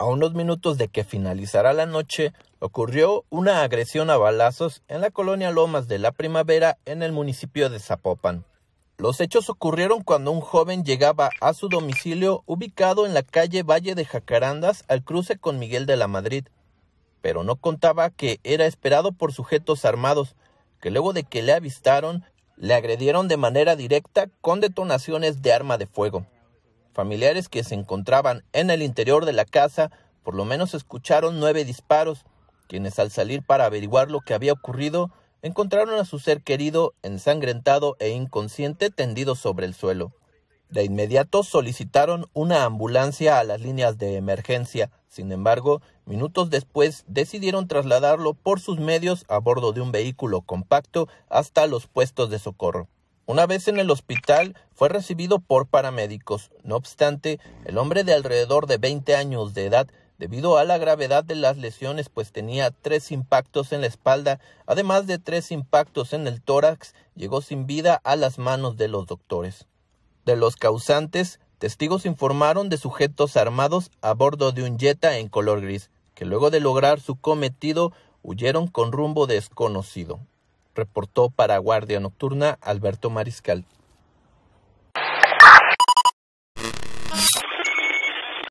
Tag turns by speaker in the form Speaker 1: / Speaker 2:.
Speaker 1: a unos minutos de que finalizara la noche, ocurrió una agresión a balazos en la colonia Lomas de la Primavera en el municipio de Zapopan. Los hechos ocurrieron cuando un joven llegaba a su domicilio ubicado en la calle Valle de Jacarandas al cruce con Miguel de la Madrid, pero no contaba que era esperado por sujetos armados, que luego de que le avistaron, le agredieron de manera directa con detonaciones de arma de fuego. Familiares que se encontraban en el interior de la casa por lo menos escucharon nueve disparos, quienes al salir para averiguar lo que había ocurrido encontraron a su ser querido ensangrentado e inconsciente tendido sobre el suelo. De inmediato solicitaron una ambulancia a las líneas de emergencia. Sin embargo, minutos después decidieron trasladarlo por sus medios a bordo de un vehículo compacto hasta los puestos de socorro. Una vez en el hospital fue recibido por paramédicos. No obstante, el hombre de alrededor de 20 años de edad, debido a la gravedad de las lesiones, pues tenía tres impactos en la espalda, además de tres impactos en el tórax, llegó sin vida a las manos de los doctores. De los causantes, testigos informaron de sujetos armados a bordo de un Jetta en color gris, que luego de lograr su cometido huyeron con rumbo desconocido reportó para Guardia Nocturna Alberto Mariscal.